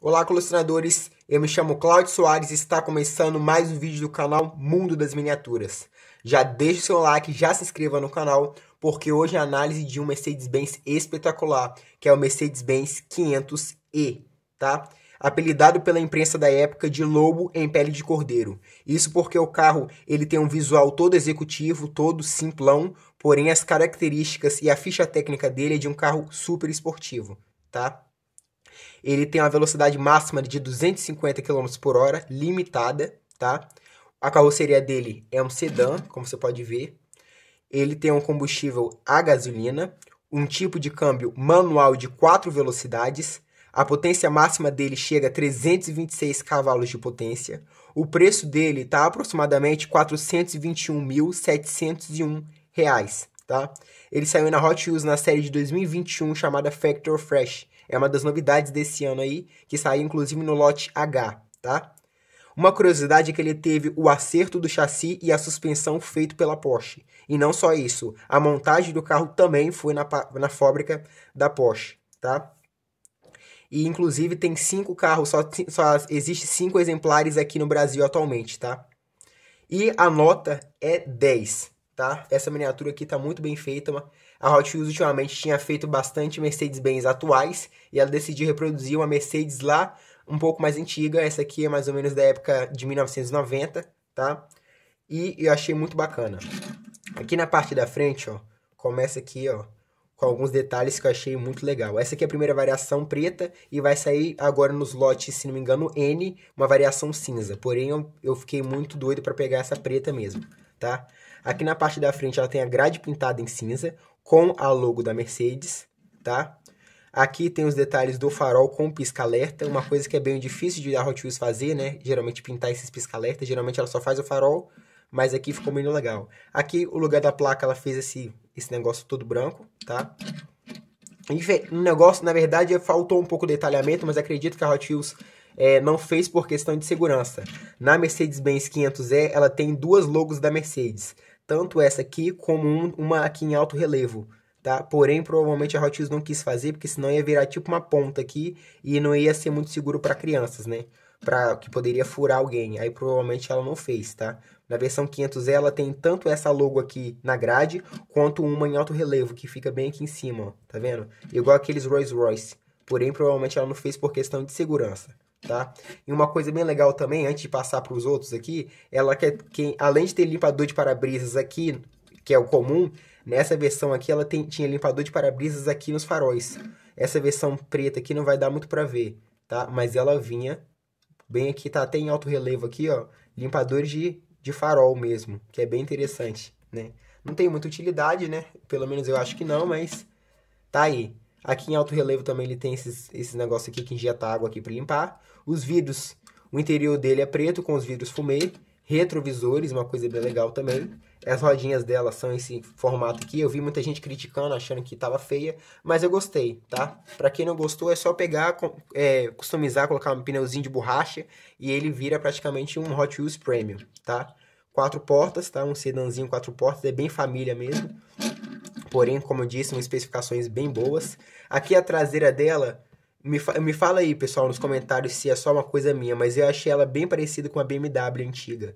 Olá, colecionadores! Eu me chamo Claudio Soares e está começando mais um vídeo do canal Mundo das Miniaturas. Já deixe seu like, já se inscreva no canal, porque hoje é a análise de um Mercedes-Benz espetacular, que é o Mercedes-Benz 500E, tá? Apelidado pela imprensa da época de lobo em pele de cordeiro. Isso porque o carro ele tem um visual todo executivo, todo simplão, porém as características e a ficha técnica dele é de um carro super esportivo, tá? Ele tem uma velocidade máxima de 250 km por hora, limitada, tá? A carroceria dele é um sedã, como você pode ver. Ele tem um combustível a gasolina, um tipo de câmbio manual de quatro velocidades. A potência máxima dele chega a 326 cavalos de potência. O preço dele está aproximadamente R$ 421.701, tá? Ele saiu na Hot Wheels na série de 2021 chamada Factor Fresh, é uma das novidades desse ano aí, que saiu inclusive no lote H, tá? Uma curiosidade é que ele teve o acerto do chassi e a suspensão feito pela Porsche. E não só isso, a montagem do carro também foi na, na fábrica da Porsche, tá? E inclusive tem cinco carros, só, só existe cinco exemplares aqui no Brasil atualmente, tá? E a nota é 10 tá? Essa miniatura aqui tá muito bem feita. A Hot Wheels ultimamente tinha feito bastante Mercedes-Benz atuais e ela decidiu reproduzir uma Mercedes lá um pouco mais antiga. Essa aqui é mais ou menos da época de 1990, tá? E eu achei muito bacana. Aqui na parte da frente, ó, começa aqui, ó, com alguns detalhes que eu achei muito legal. Essa aqui é a primeira variação preta e vai sair agora nos lotes, se não me engano, N, uma variação cinza. Porém, eu, eu fiquei muito doido para pegar essa preta mesmo tá? Aqui na parte da frente ela tem a grade pintada em cinza com a logo da Mercedes, tá? Aqui tem os detalhes do farol com pisca-alerta, uma coisa que é bem difícil de a Hot Wheels fazer, né? Geralmente pintar esses pisca-alerta, geralmente ela só faz o farol, mas aqui ficou muito legal. Aqui, o lugar da placa, ela fez esse, esse negócio todo branco, tá? Um negócio, na verdade, faltou um pouco de detalhamento, mas acredito que a Hot Wheels é, não fez por questão de segurança. Na Mercedes-Benz 500E, ela tem duas logos da Mercedes, tanto essa aqui como um, uma aqui em alto relevo. Tá? Porém, provavelmente a Hot Wheels não quis fazer, porque senão ia virar tipo uma ponta aqui e não ia ser muito seguro para crianças, né? Pra, que poderia furar alguém. Aí provavelmente ela não fez, tá? Na versão 500 ela tem tanto essa logo aqui na grade, quanto uma em alto relevo, que fica bem aqui em cima, ó, tá vendo? Igual aqueles Rolls Royce. Porém, provavelmente ela não fez por questão de segurança tá? E uma coisa bem legal também, antes de passar para os outros aqui, ela quer que além de ter limpador de para-brisas aqui, que é o comum, nessa versão aqui ela tem, tinha limpador de para-brisas aqui nos faróis. Essa versão preta aqui não vai dar muito para ver, tá? Mas ela vinha bem aqui, tá até em alto relevo aqui, ó, limpador de, de farol mesmo, que é bem interessante, né? Não tem muita utilidade, né? Pelo menos eu acho que não, mas tá aí. Aqui em alto relevo também ele tem esses, esse negócio aqui que injeta água aqui para limpar. Os vidros, o interior dele é preto com os vidros fumê. Retrovisores, uma coisa bem legal também. As rodinhas dela são esse formato aqui. Eu vi muita gente criticando, achando que tava feia, mas eu gostei, tá? Pra quem não gostou, é só pegar, é, customizar, colocar um pneuzinho de borracha e ele vira praticamente um Hot Wheels Premium, tá? Quatro portas, tá? Um sedanzinho quatro portas, é bem família mesmo porém, como eu disse, são especificações bem boas. Aqui a traseira dela, me, fa me fala aí, pessoal, nos comentários se é só uma coisa minha, mas eu achei ela bem parecida com a BMW antiga.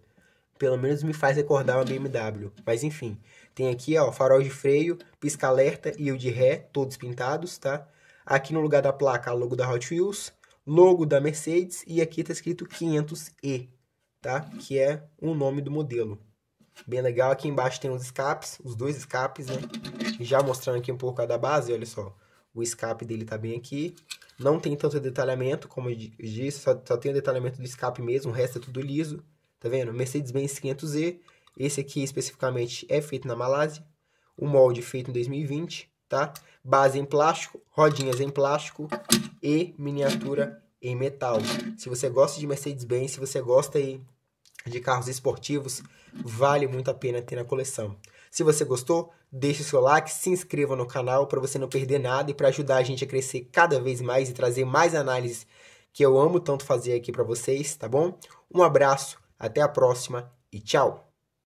Pelo menos me faz recordar uma BMW. Mas enfim, tem aqui, ó, farol de freio, pisca-alerta e o de ré, todos pintados, tá? Aqui no lugar da placa, logo da Hot Wheels, logo da Mercedes e aqui tá escrito 500E, tá? Que é o nome do modelo bem legal. Aqui embaixo tem os escapes, os dois escapes, né? Já mostrando aqui um pouco a da base, olha só. O escape dele tá bem aqui. Não tem tanto detalhamento, como eu disse, só, só tem o detalhamento do escape mesmo, o resto é tudo liso. Tá vendo? Mercedes-Benz 500 Z Esse aqui especificamente é feito na Malásia. O molde é feito em 2020, tá? Base em plástico, rodinhas em plástico e miniatura em metal. Se você gosta de Mercedes-Benz, se você gosta aí de carros esportivos, vale muito a pena ter na coleção. Se você gostou, deixe seu like, se inscreva no canal para você não perder nada e para ajudar a gente a crescer cada vez mais e trazer mais análises que eu amo tanto fazer aqui para vocês, tá bom? Um abraço, até a próxima e tchau!